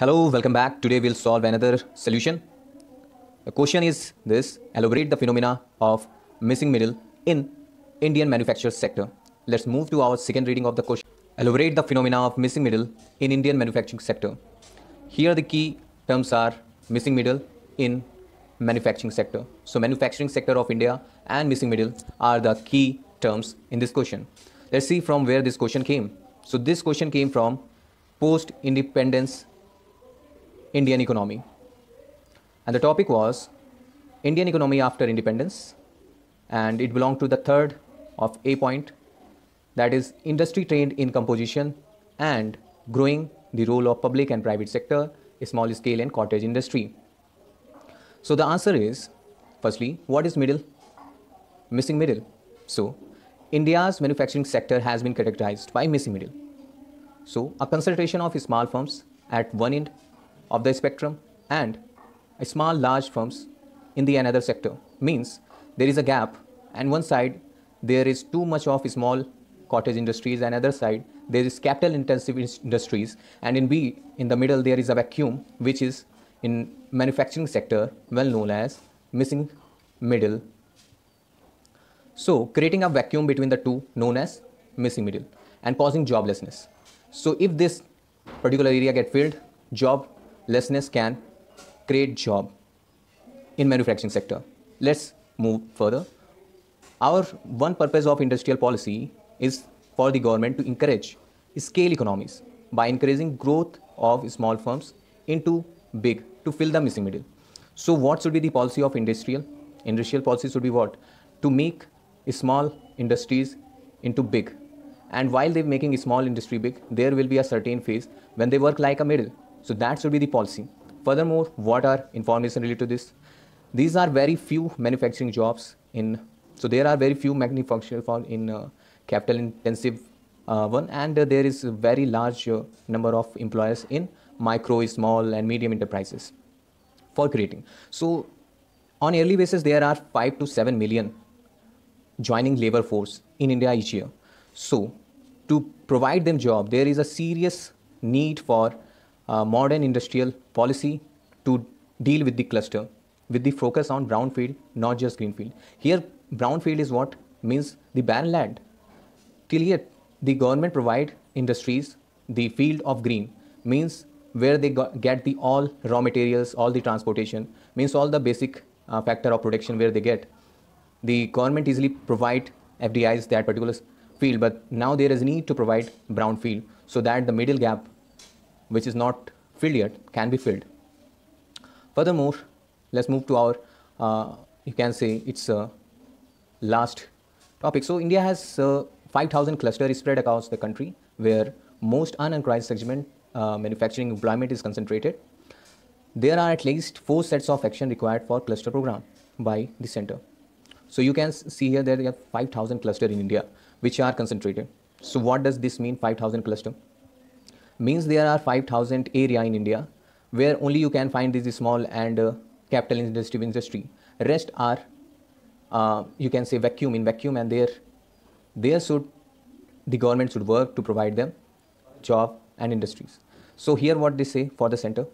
Hello, welcome back. Today we'll solve another solution. The question is this, elaborate the phenomena of missing middle in Indian manufacturing sector. Let's move to our second reading of the question. Elaborate the phenomena of missing middle in Indian manufacturing sector. Here the key terms are missing middle in manufacturing sector. So manufacturing sector of India and missing middle are the key terms in this question. Let's see from where this question came. So this question came from post-independence Indian economy. And the topic was Indian economy after independence. And it belonged to the third of A point, that is industry trained in composition and growing the role of public and private sector, small scale and cottage industry. So the answer is, firstly, what is middle? Missing middle. So India's manufacturing sector has been characterized by missing middle. So a concentration of small firms at one end of the spectrum and small large firms in the another sector means there is a gap and one side there is too much of small cottage industries and other side there is capital intensive industries and in b in the middle there is a vacuum which is in manufacturing sector well known as missing middle so creating a vacuum between the two known as missing middle and causing joblessness so if this particular area get filled job lessness can create job in manufacturing sector. Let's move further. Our one purpose of industrial policy is for the government to encourage scale economies by encouraging growth of small firms into big to fill the missing middle. So what should be the policy of industrial? Industrial policy should be what? To make small industries into big. And while they're making small industry big, there will be a certain phase when they work like a middle so that should be the policy. Furthermore, what are information related to this? These are very few manufacturing jobs in, so there are very few manufacturing jobs in uh, capital intensive uh, one and uh, there is a very large uh, number of employers in micro, small and medium enterprises for creating. So on yearly basis, there are 5 to 7 million joining labor force in India each year. So to provide them job, there is a serious need for uh, modern industrial policy to deal with the cluster with the focus on brownfield, not just greenfield. Here, brownfield is what means the barren land. Till yet, the government provide industries the field of green means where they get the all raw materials, all the transportation means all the basic uh, factor of production where they get. The government easily provide FDIs that particular field, but now there is need to provide brownfield so that the middle gap which is not filled yet can be filled. Furthermore, let's move to our uh, you can say it's a uh, last topic. So India has uh, 5,000 clusters spread across the country where most unauthorized segment uh, manufacturing employment is concentrated. There are at least four sets of action required for cluster program by the center. So you can see here that there are 5,000 cluster in India which are concentrated. So what does this mean 5,000 cluster? means there are 5000 area in India where only you can find this small and uh, capital intensive industry. Rest are uh, you can say vacuum in vacuum and there there should the government should work to provide them job and industries. So here what they say for the center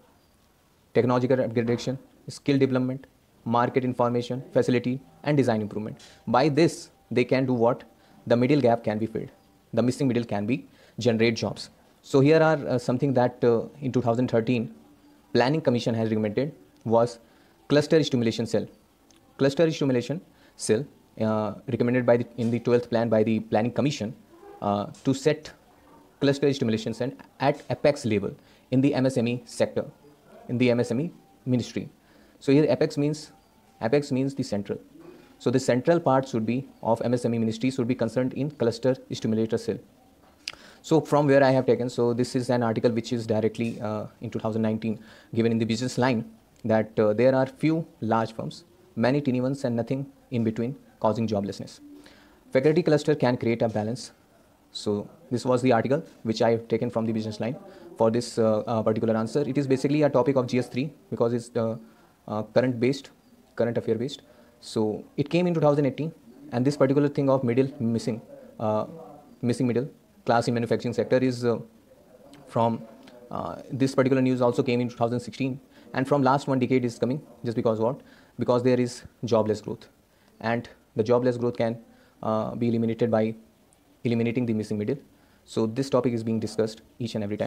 technological upgradation, skill development, market information, facility and design improvement. By this they can do what? The middle gap can be filled. The missing middle can be generate jobs. So here are uh, something that uh, in 2013 Planning Commission has recommended was cluster stimulation cell. Cluster stimulation cell uh, recommended by the, in the 12th plan by the Planning Commission uh, to set cluster stimulation cell at apex level in the MSME sector, in the MSME ministry. So here apex means apex means the central. So the central part should be of MSME ministry should be concerned in cluster stimulator cell. So from where I have taken, so this is an article which is directly uh, in 2019 given in the business line that uh, there are few large firms, many teeny ones and nothing in between causing joblessness. Faculty cluster can create a balance. So this was the article which I have taken from the business line for this uh, uh particular answer. It is basically a topic of GS3 because it's uh, uh, current based, current affair based. So it came in 2018 and this particular thing of middle missing, missing middle class in manufacturing sector is uh, from uh, this particular news also came in 2016 and from last one decade is coming just because what because there is jobless growth and the jobless growth can uh, be eliminated by eliminating the missing middle so this topic is being discussed each and every time